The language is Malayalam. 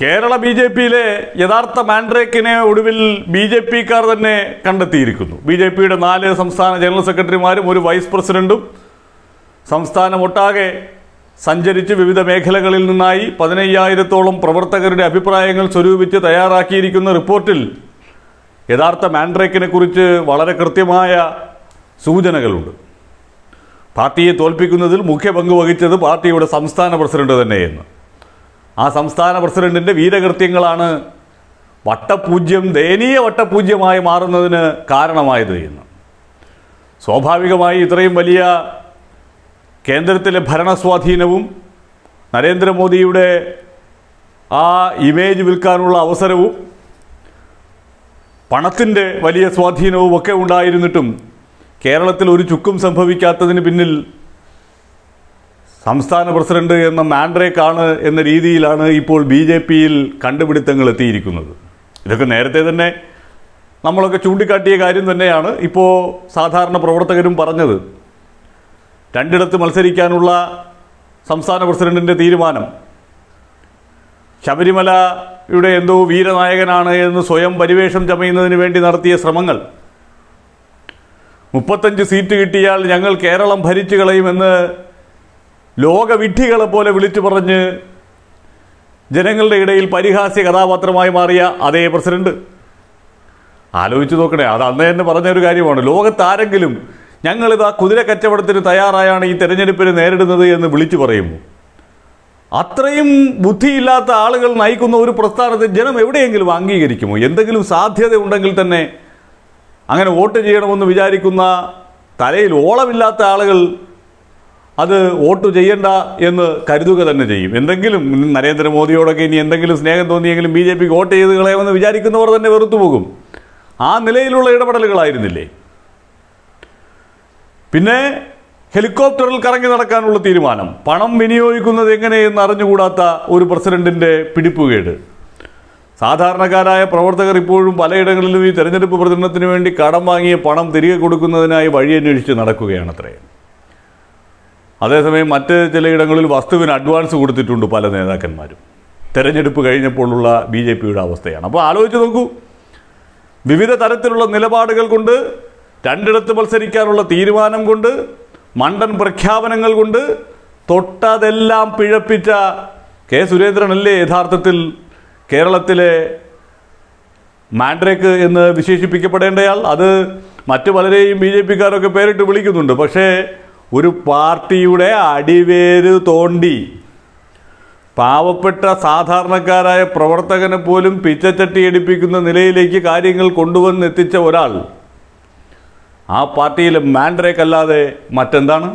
കേരള ബി ജെ പിയിലെ യഥാർത്ഥ മാൻഡ്രേക്കിനെ ഒടുവിൽ ബി ജെ പിക്കാർ തന്നെ കണ്ടെത്തിയിരിക്കുന്നു ബി ജെ പിയുടെ നാല് സംസ്ഥാന ജനറൽ സെക്രട്ടറിമാരും ഒരു വൈസ് പ്രസിഡന്റും സംസ്ഥാനമൊട്ടാകെ സഞ്ചരിച്ച് വിവിധ മേഖലകളിൽ നിന്നായി പതിനയ്യായിരത്തോളം പ്രവർത്തകരുടെ അഭിപ്രായങ്ങൾ സ്വരൂപിച്ച് തയ്യാറാക്കിയിരിക്കുന്ന റിപ്പോർട്ടിൽ യഥാർത്ഥ മാൻഡ്രേക്കിനെ കുറിച്ച് വളരെ കൃത്യമായ സൂചനകളുണ്ട് പാർട്ടിയെ തോൽപ്പിക്കുന്നതിൽ മുഖ്യ പങ്ക് വഹിച്ചത് പാർട്ടിയുടെ സംസ്ഥാന പ്രസിഡന്റ് തന്നെയെന്ന് ആ സംസ്ഥാന പ്രസിഡന്റിൻ്റെ വീരകൃത്യങ്ങളാണ് വട്ടപൂജ്യം ദയനീയ വട്ടപൂജ്യമായി മാറുന്നതിന് കാരണമായത് എന്ന് സ്വാഭാവികമായി ഇത്രയും വലിയ കേന്ദ്രത്തിലെ ഭരണസ്വാധീനവും നരേന്ദ്രമോദിയുടെ ആ ഇമേജ് വിൽക്കാനുള്ള അവസരവും പണത്തിൻ്റെ വലിയ സ്വാധീനവും ഒക്കെ ഉണ്ടായിരുന്നിട്ടും കേരളത്തിൽ ഒരു ചുക്കും സംഭവിക്കാത്തതിന് പിന്നിൽ സംസ്ഥാന പ്രസിഡന്റ് എന്ന മാൻഡ്രേക്കാണ് എന്ന രീതിയിലാണ് ഇപ്പോൾ ബി ജെ പിയിൽ കണ്ടുപിടുത്തങ്ങൾ എത്തിയിരിക്കുന്നത് ഇതൊക്കെ നേരത്തെ തന്നെ നമ്മളൊക്കെ ചൂണ്ടിക്കാട്ടിയ കാര്യം തന്നെയാണ് ഇപ്പോൾ സാധാരണ പ്രവർത്തകരും പറഞ്ഞത് രണ്ടിടത്ത് മത്സരിക്കാനുള്ള സംസ്ഥാന പ്രസിഡന്റിൻ്റെ തീരുമാനം ശബരിമലയുടെ എന്തോ വീരനായകനാണ് എന്ന് സ്വയം പരിവേഷം ചമയുന്നതിന് വേണ്ടി നടത്തിയ ശ്രമങ്ങൾ മുപ്പത്തഞ്ച് സീറ്റ് കിട്ടിയാൽ ഞങ്ങൾ കേരളം ഭരിച്ചു കളയുമെന്ന് ലോകവിഡ്ഢികളെ പോലെ വിളിച്ചു പറഞ്ഞ് ജനങ്ങളുടെ ഇടയിൽ പരിഹാസ്യ കഥാപാത്രമായി മാറിയ അതേ പ്രസിഡന്റ് ആലോചിച്ചു നോക്കണേ അത് അന്ന് തന്നെ പറഞ്ഞ ഒരു കാര്യമാണ് ലോകത്താരെങ്കിലും ഞങ്ങളിത് ആ കുതിര കച്ചവടത്തിന് തയ്യാറായാണ് ഈ തെരഞ്ഞെടുപ്പിനെ നേരിടുന്നത് എന്ന് വിളിച്ചു പറയുമോ അത്രയും ബുദ്ധിയില്ലാത്ത ആളുകൾ നയിക്കുന്ന ഒരു പ്രസ്ഥാനത്തെ ജനം എവിടെയെങ്കിലും അംഗീകരിക്കുമോ എന്തെങ്കിലും സാധ്യത ഉണ്ടെങ്കിൽ തന്നെ അങ്ങനെ വോട്ട് ചെയ്യണമെന്ന് വിചാരിക്കുന്ന തലയിൽ ഓളമില്ലാത്ത ആളുകൾ അത് വോട്ട് ചെയ്യണ്ട എന്ന് കരുതുക തന്നെ ചെയ്യും എന്തെങ്കിലും നരേന്ദ്രമോദിയോടൊക്കെ ഇനി എന്തെങ്കിലും സ്നേഹം തോന്നിയെങ്കിലും ബി ജെ പിക്ക് വോട്ട് ചെയ്ത് കളയാമെന്ന് വിചാരിക്കുന്നവർ തന്നെ വെറുത്തുപോകും ആ നിലയിലുള്ള ഇടപെടലുകളായിരുന്നില്ലേ പിന്നെ ഹെലികോപ്റ്ററിൽ കറങ്ങി നടക്കാനുള്ള തീരുമാനം പണം വിനിയോഗിക്കുന്നത് എങ്ങനെയെന്ന് അറിഞ്ഞുകൂടാത്ത ഒരു പ്രസിഡന്റിൻ്റെ പിടിപ്പുകേട് സാധാരണക്കാരായ പ്രവർത്തകർ ഇപ്പോഴും പലയിടങ്ങളിലും ഈ തെരഞ്ഞെടുപ്പ് പ്രചരണത്തിന് വേണ്ടി കടം വാങ്ങിയ പണം തിരികെ കൊടുക്കുന്നതിനായി വഴിയന്വേഷിച്ച് നടക്കുകയാണത്രേ അതേസമയം മറ്റ് ചിലയിടങ്ങളിൽ വസ്തുവിന് അഡ്വാൻസ് കൊടുത്തിട്ടുണ്ട് പല നേതാക്കന്മാരും തെരഞ്ഞെടുപ്പ് കഴിഞ്ഞപ്പോഴുള്ള ബി ജെ പിയുടെ അവസ്ഥയാണ് അപ്പോൾ ആലോചിച്ച് നോക്കൂ വിവിധ തരത്തിലുള്ള നിലപാടുകൾ കൊണ്ട് രണ്ടിടത്ത് മത്സരിക്കാനുള്ള തീരുമാനം കൊണ്ട് മണ്ടൻ പ്രഖ്യാപനങ്ങൾ കൊണ്ട് തൊട്ടതെല്ലാം പിഴപ്പിച്ച കെ സുരേന്ദ്രനല്ലേ യഥാർത്ഥത്തിൽ കേരളത്തിലെ മാൻഡ്രേക്ക് എന്ന് വിശേഷിപ്പിക്കപ്പെടേണ്ടയാൾ അത് മറ്റു പലരെയും ബി ജെ പിക്കാരൊക്കെ പേരിട്ട് വിളിക്കുന്നുണ്ട് പക്ഷേ ഒരു പാർട്ടിയുടെ അടിവേര് തോണ്ടി പാവപ്പെട്ട സാധാരണക്കാരായ പ്രവർത്തകനെ പോലും പിച്ചച്ചട്ടി എടുപ്പിക്കുന്ന നിലയിലേക്ക് കാര്യങ്ങൾ കൊണ്ടുവന്നെത്തിച്ച ഒരാൾ ആ പാർട്ടിയിലെ മാൻഡ്രേക്കല്ലാതെ മറ്റെന്താണ്